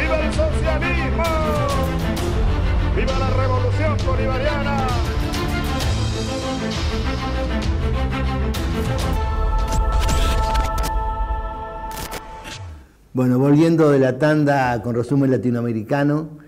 ¡Viva el socialismo! ¡Viva la revolución bolivariana! Bueno, volviendo de la tanda con resumen latinoamericano,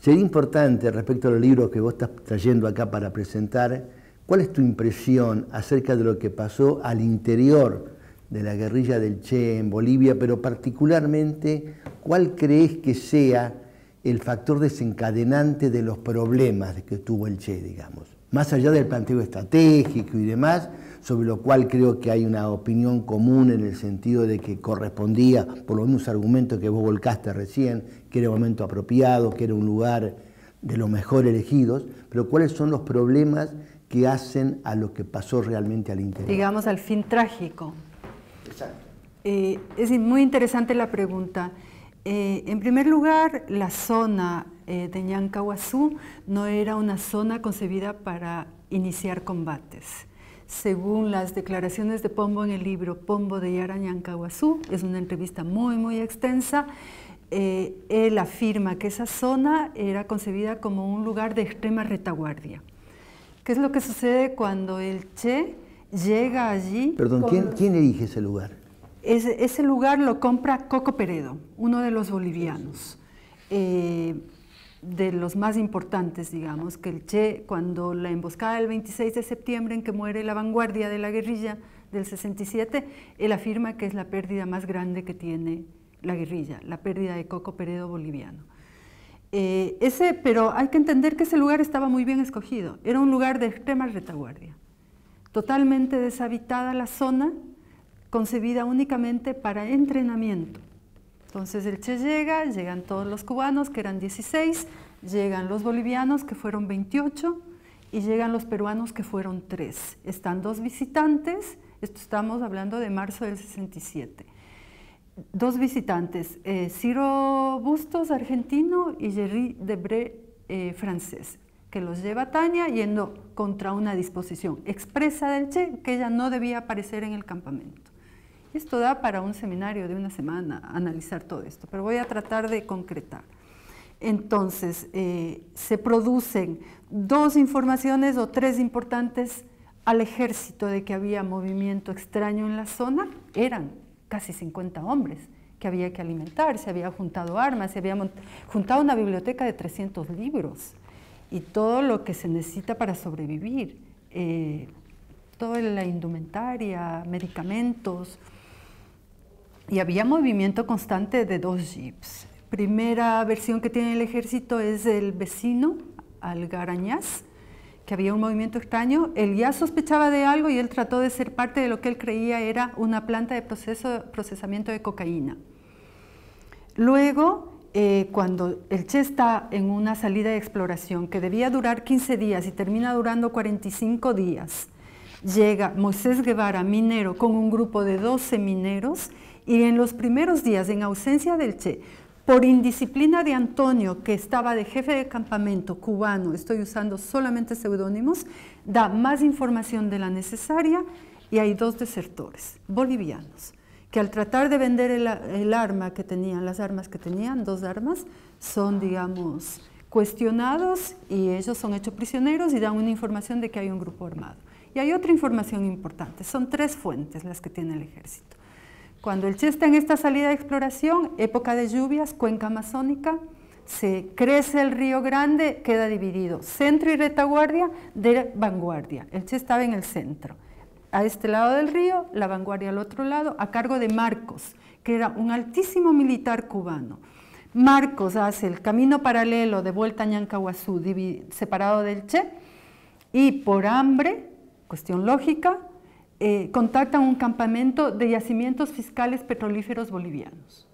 sería importante respecto a los libros que vos estás trayendo acá para presentar, ¿cuál es tu impresión acerca de lo que pasó al interior de la guerrilla del Che en Bolivia, pero particularmente, ¿cuál crees que sea el factor desencadenante de los problemas que tuvo el Che, digamos? Más allá del planteo estratégico y demás, sobre lo cual creo que hay una opinión común en el sentido de que correspondía, por los mismos argumentos que vos volcaste recién, que era un momento apropiado, que era un lugar de los mejor elegidos, pero cuáles son los problemas que hacen a lo que pasó realmente al interior. Digamos al fin trágico eh, es muy interesante la pregunta. Eh, en primer lugar, la zona eh, de Ñancahuazú no era una zona concebida para iniciar combates. Según las declaraciones de Pombo en el libro Pombo de Yara Ñancahuazú, es una entrevista muy, muy extensa, él afirma que esa zona era concebida como un lugar de extrema retaguardia. ¿Qué es lo que sucede cuando el Che llega allí? Perdón, ¿quién, ¿quién elige ese lugar? Ese, lugar lo compra Coco Peredo, uno de los bolivianos, eh, de los más importantes, digamos, que el Che, cuando la emboscada del 26 de septiembre en que muere la vanguardia de la guerrilla del 67, él afirma que es la pérdida más grande que tiene la guerrilla, la pérdida de Coco Peredo boliviano. Eh, ese, pero hay que entender que ese lugar estaba muy bien escogido. Era un lugar de extrema retaguardia, totalmente deshabitada la zona concebida únicamente para entrenamiento. Entonces el Che llega, llegan todos los cubanos, que eran 16, llegan los bolivianos, que fueron 28, y llegan los peruanos, que fueron 3. Están dos visitantes, estamos hablando de marzo del 67. Dos visitantes, eh, Ciro Bustos, argentino, y Jerry Debré, eh, francés, que los lleva Tania yendo contra una disposición expresa del Che que ella no debía aparecer en el campamento. Esto da para un seminario de una semana, analizar todo esto, pero voy a tratar de concretar. Entonces, eh, se producen dos informaciones o tres importantes al ejército de que había movimiento extraño en la zona. Eran casi 50 hombres que había que alimentar, se había juntado armas, se había juntado una biblioteca de 300 libros y todo lo que se necesita para sobrevivir. Eh, toda la indumentaria, medicamentos, y había movimiento constante de dos jeeps. Primera versión que tiene el ejército es el vecino, algarañas que había un movimiento extraño. Él ya sospechaba de algo y él trató de ser parte de lo que él creía era una planta de procesamiento de cocaína. Luego, eh, cuando el Che está en una salida de exploración que debía durar 15 días y termina durando 45 días, llega Moisés Guevara, minero, con un grupo de 12 mineros y en los primeros días, en ausencia del Che, por indisciplina de Antonio, que estaba de jefe de campamento cubano, estoy usando solamente seudónimos, da más información de la necesaria y hay dos desertores bolivianos que al tratar de vender el, el, arma que tenían, las armas que tenían, dos armas, son, digamos, cuestionados y ellos son hechos prisioneros y dan una información de que hay un grupo armado. Y hay otra información importante, son tres fuentes las que tiene el ejército. Cuando el Che está en esta salida de exploración, época de lluvias, cuenca amazónica, se crece el río Grande, queda dividido, centro y retaguardia de vanguardia. El Che estaba en el centro. A este lado del río, la vanguardia al otro lado, a cargo de Marcos, que era un altísimo militar cubano. Marcos hace el camino paralelo de vuelta a Ñancahuazú, separado del Che, y por hambre, cuestión lógica, eh, contactan un campamento de yacimientos fiscales petrolíferos bolivianos.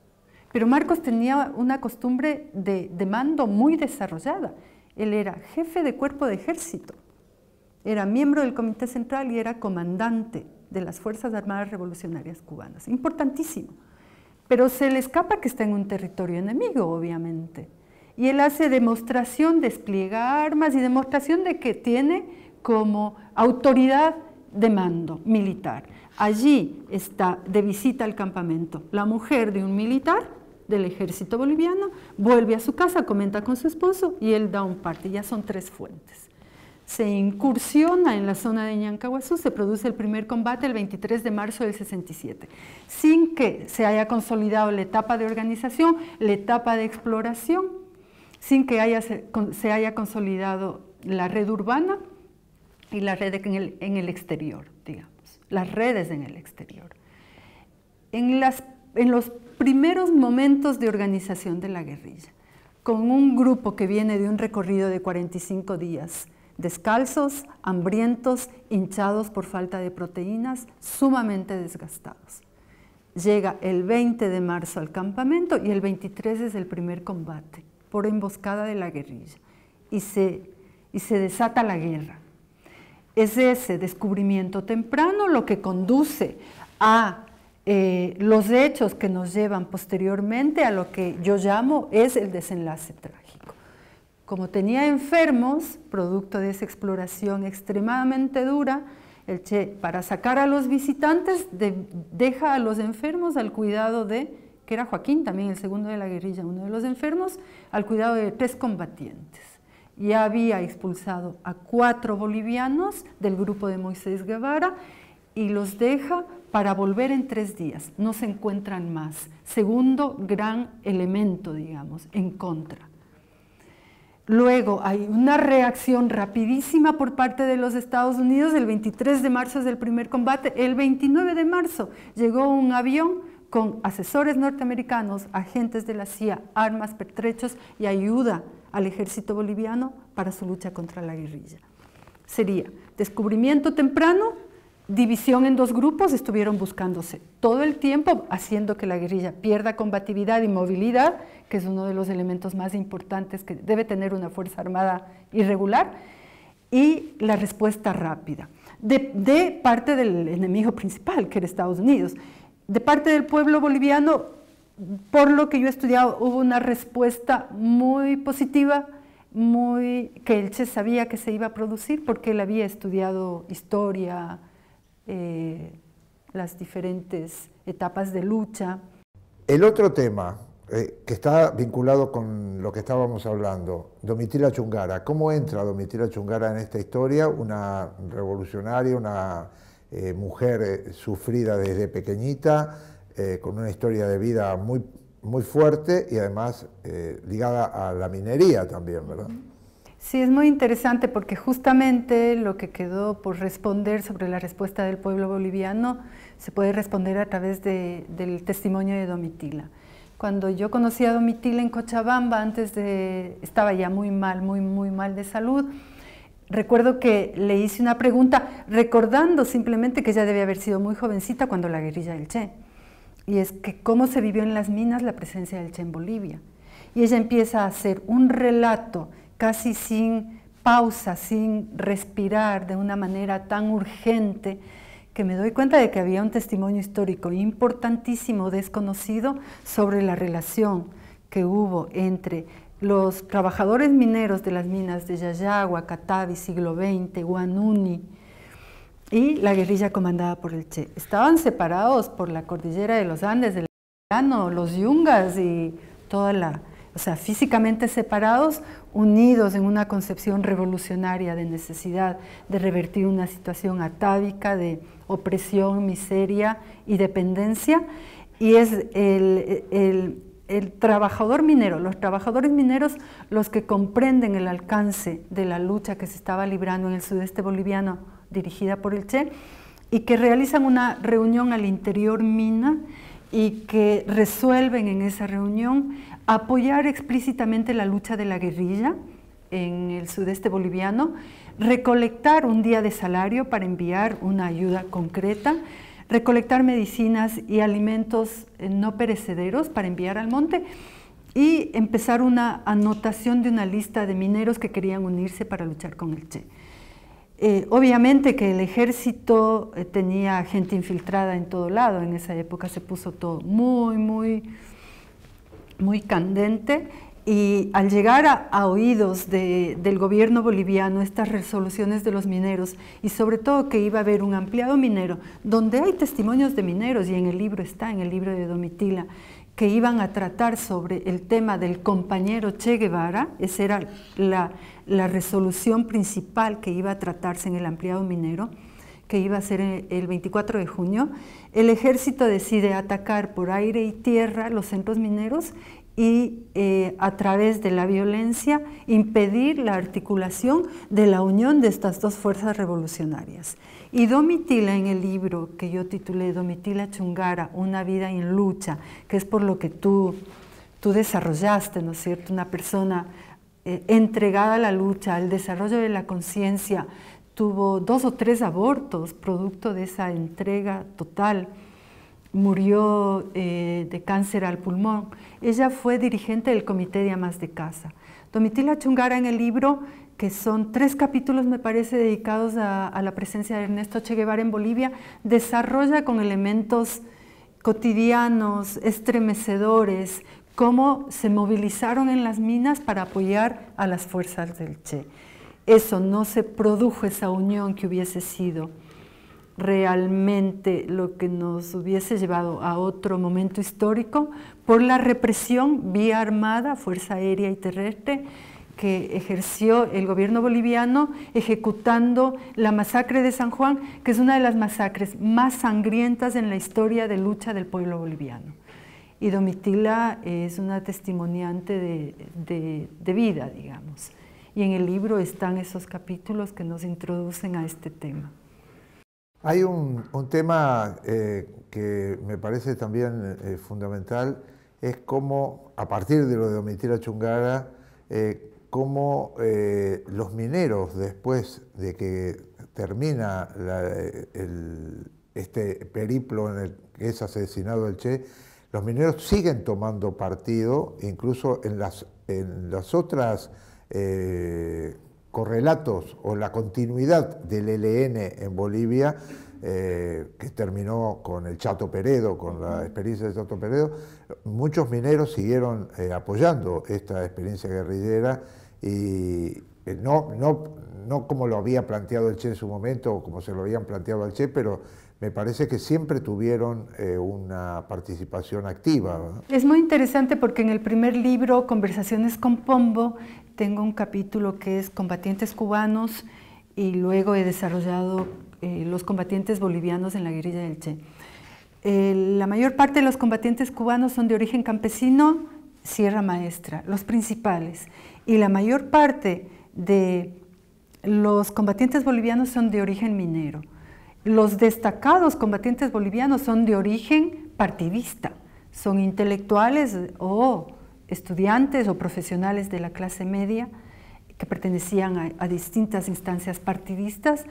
Pero Marcos tenía una costumbre de, de mando muy desarrollada. Él era jefe de cuerpo de ejército, era miembro del Comité Central y era comandante de las Fuerzas Armadas Revolucionarias Cubanas. Importantísimo. Pero se le escapa que está en un territorio enemigo, obviamente. Y él hace demostración, despliega armas y demostración de que tiene como autoridad de mando militar. Allí está de visita al campamento la mujer de un militar del ejército boliviano, vuelve a su casa, comenta con su esposo y él da un parte, ya son tres fuentes. Se incursiona en la zona de Ñancahuazú, se produce el primer combate el 23 de marzo del 67, sin que se haya consolidado la etapa de organización, la etapa de exploración, sin que se haya consolidado la red urbana, y la redes en el, exterior, digamos, las redes en el exterior. En, las, en los primeros momentos de organización de la guerrilla, con un grupo que viene de un recorrido de 45 días, descalzos, hambrientos, hinchados por falta de proteínas, sumamente desgastados. Llega el 20 de marzo al campamento y el 23 es el primer combate por emboscada de la guerrilla y y se desata la guerra. Es ese descubrimiento temprano lo que conduce a eh, los hechos que nos llevan posteriormente a lo que yo llamo es el desenlace trágico. Como tenía enfermos, producto de esa exploración extremadamente dura, el Che, para sacar a los visitantes, deja a los enfermos al cuidado de, que era Joaquín también, el segundo de la guerrilla, uno de los enfermos, al cuidado de tres combatientes ya había expulsado a cuatro bolivianos del grupo de Moisés Guevara y los deja para volver en tres días. No se encuentran más. Segundo gran elemento, digamos, en contra. Luego hay una reacción rapidísima por parte de los Estados Unidos. El 23 de marzo es el primer combate. El 29 de marzo llegó un avión con asesores norteamericanos, agentes de la CIA, armas, pertrechos y ayuda al ejército boliviano para su lucha contra la guerrilla. Sería descubrimiento temprano, división en dos grupos, estuvieron buscándose todo el tiempo, haciendo que la guerrilla pierda combatividad y movilidad, que es uno de los elementos más importantes que debe tener una Fuerza Armada irregular, y la respuesta rápida de, parte del enemigo principal, que era Estados Unidos de parte del pueblo boliviano, por lo que yo he estudiado, hubo una respuesta muy positiva, muy que Che sabía que se iba a producir porque él había estudiado historia, eh, las diferentes etapas de lucha. El otro tema eh, que está vinculado con lo que estábamos hablando, Domitila Chungara. ¿Cómo entra Domitila Chungara en esta historia? Una revolucionaria, una eh, mujer eh, sufrida desde pequeñita, eh, con una historia de vida muy, muy fuerte y además ligada a la minería también, ¿verdad? Sí, es muy interesante porque justamente lo que quedó por responder sobre la respuesta del pueblo boliviano se puede responder a través del testimonio de Domitila. Cuando yo conocí a Domitila en Cochabamba, antes de, estaba ya muy mal, muy, muy mal de salud, recuerdo que le hice una pregunta recordando simplemente que ella debía haber sido muy jovencita cuando la guerrilla del Che. Y es que cómo se vivió en las minas la presencia del Che en Bolivia. Y ella empieza a hacer un relato casi sin pausa, sin respirar, de una manera tan urgente, que me doy cuenta de que había un testimonio histórico importantísimo, desconocido, sobre la relación que hubo entre los trabajadores mineros de las minas de Yayagua, Catavi, siglo XX, Guanuni y la guerrilla comandada por el Che. Estaban separados por la cordillera de los Andes, del Llano, los Yungas y toda la... O sea, físicamente separados, unidos en una concepción revolucionaria de necesidad de revertir una situación atávica de opresión, miseria y dependencia. Y es el el trabajador minero, los trabajadores mineros, los que comprenden el alcance de la lucha que se estaba librando en el sudeste boliviano dirigida por el Che y que realizan una reunión al interior mina y que resuelven en esa reunión apoyar explícitamente la lucha de la guerrilla en el sudeste boliviano, recolectar un día de salario para enviar una ayuda concreta, recolectar medicinas y alimentos eh, no perecederos para enviar al monte y empezar una anotación de una lista de mineros que querían unirse para luchar con el Che. Eh, obviamente que el ejército eh, tenía gente infiltrada en todo lado, en esa época se puso todo muy, muy, muy candente y al llegar a, oídos del gobierno boliviano estas resoluciones de los mineros y sobre todo que iba a haber un ampliado minero, donde hay testimonios de mineros y en el libro está, en el libro de Domitila, que iban a tratar sobre el tema del compañero Che Guevara, esa era la resolución principal que iba a tratarse en el ampliado minero, que iba a ser eh, el 24 de junio, el ejército decide atacar por aire y tierra los centros mineros y eh, a través de la violencia impedir la articulación de la unión de estas dos fuerzas revolucionarias. Y Domitila en el libro que yo titulé Domitila Chungara, una vida en lucha, que es por lo que tú, tú desarrollaste, ¿no es cierto? Una persona eh, entregada a la lucha, al desarrollo de la conciencia, tuvo dos o tres abortos producto de esa entrega total, murió eh, de cáncer al pulmón. Ella fue dirigente del Comité de Amas de Casa. Domitila Chungara en el libro, que son tres capítulos, me parece, dedicados a, a la presencia de Ernesto Che Guevara en Bolivia, desarrolla con elementos cotidianos, estremecedores, cómo se movilizaron en las minas para apoyar a las fuerzas del Che eso, no se produjo esa unión que hubiese sido realmente lo que nos hubiese llevado a otro momento histórico por la represión vía armada, fuerza aérea y terrestre que ejerció el gobierno boliviano ejecutando la masacre de San Juan, que es una de las masacres más sangrientas en la historia de lucha del pueblo boliviano. Y Domitila es una testimoniante de, de vida, digamos y en el libro están esos capítulos que nos introducen a este tema. Hay un, tema eh, que me parece también eh, fundamental, es cómo, a partir de lo de Domitila Chungara, eh, cómo los mineros, después de que termina este periplo en el que es asesinado el Che, los mineros siguen tomando partido, incluso en en las otras eh, correlatos o la continuidad del e LN en Bolivia, eh, que terminó con el Chato Peredo, con la experiencia de Chato Peredo, muchos mineros siguieron eh, apoyando esta experiencia guerrillera y no, no, no como lo había planteado el Che en su momento o como se lo habían planteado al Che, pero me parece que siempre tuvieron eh, una participación activa. Es muy interesante porque en el primer libro, Conversaciones con Pombo, tengo un capítulo que es Combatientes cubanos y luego he desarrollado eh, los combatientes bolivianos en la guerrilla del Che. Eh, la mayor parte de los combatientes cubanos son de origen campesino, Sierra Maestra, los principales, y la mayor parte de los combatientes bolivianos son de origen minero. Los destacados combatientes bolivianos son de origen partidista, son intelectuales o estudiantes o profesionales de la clase media que pertenecían a, distintas instancias partidistas,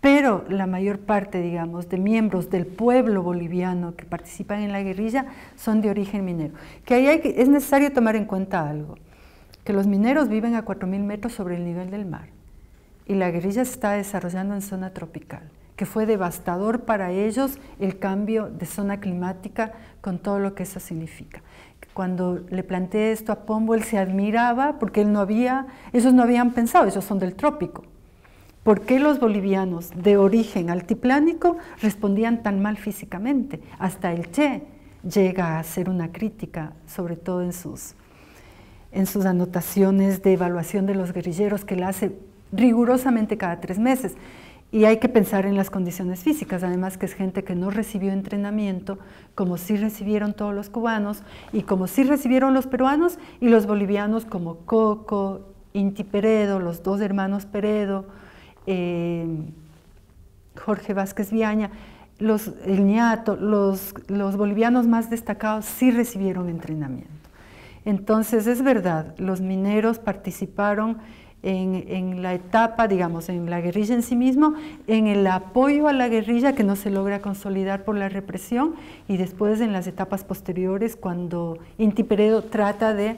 pero la mayor parte, digamos, de miembros del pueblo boliviano que participan en la guerrilla son de origen minero. Que ahí es necesario tomar en cuenta algo, que los mineros viven a 4.000 metros sobre el nivel del mar y la guerrilla se está desarrollando en zona tropical que fue devastador para ellos el cambio de zona climática con todo lo que eso significa. Cuando le planteé esto a Pombo, él se admiraba porque él no había, ellos no habían pensado, ellos son del trópico. ¿Por qué los bolivianos de origen altiplánico respondían tan mal físicamente? Hasta el Che llega a hacer una crítica, sobre todo en sus, en sus anotaciones de evaluación de los guerrilleros que la hace rigurosamente cada tres meses. Y hay que pensar en las condiciones físicas, además que es gente que no recibió entrenamiento, como sí recibieron todos los cubanos y como sí recibieron los peruanos y los bolivianos como Coco, Inti Peredo, los dos hermanos Peredo, eh, Jorge Vázquez Viaña, los, el Ñato, los, los bolivianos más destacados sí recibieron entrenamiento. Entonces es verdad, los mineros participaron en, la etapa, digamos, en la guerrilla en sí mismo, en el apoyo a la guerrilla que no se logra consolidar por la represión y después en las etapas posteriores cuando Inti Peredo trata de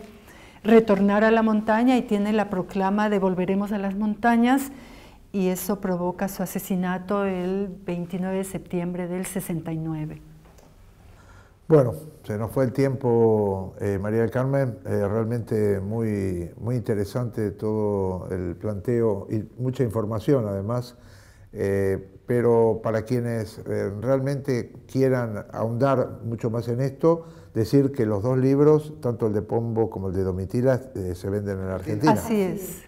retornar a la montaña y tiene la proclama de volveremos a las montañas y eso provoca su asesinato el 29 de septiembre del 69. Bueno, se nos fue el tiempo, eh, María del Carmen. Eh, realmente muy, muy interesante todo el planteo y mucha información además. Eh, pero para quienes eh, realmente quieran ahondar mucho más en esto, decir que los dos libros, tanto el de Pombo como el de Domitila, se venden en la Argentina. Así es.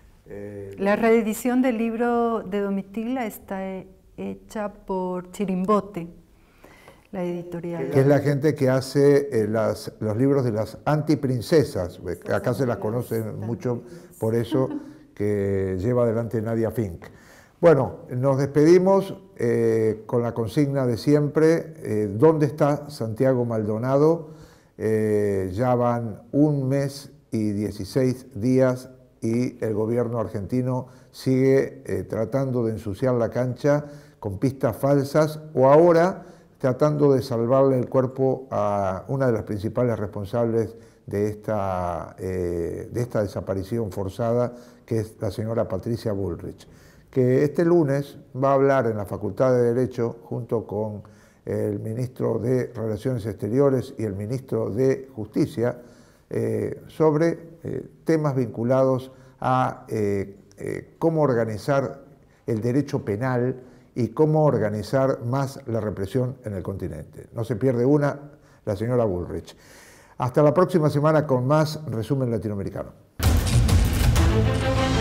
la reedición del libro de Domitila está hecha por Chirimbote la editorial. Que es la gente que hace eh, los libros de las antiprincesas. Acá se las conocen mucho por eso que lleva adelante Nadia Fink. Bueno, nos despedimos eh, con la consigna de siempre, eh, ¿dónde está Santiago Maldonado? ya van un mes y 16 días y el gobierno argentino sigue tratando de ensuciar la cancha con pistas falsas o ahora tratando de salvarle el cuerpo a una de las principales responsables de esta, eh, de esta desaparición forzada, que es la señora Patricia Bullrich, que este lunes va a hablar en la Facultad de Derecho junto con el ministro de Relaciones Exteriores y el ministro de Justicia eh, sobre eh, temas vinculados a cómo organizar el derecho penal y cómo organizar más la represión en el continente. No se pierde una, la señora Bullrich. Hasta la próxima semana con más resumen latinoamericano.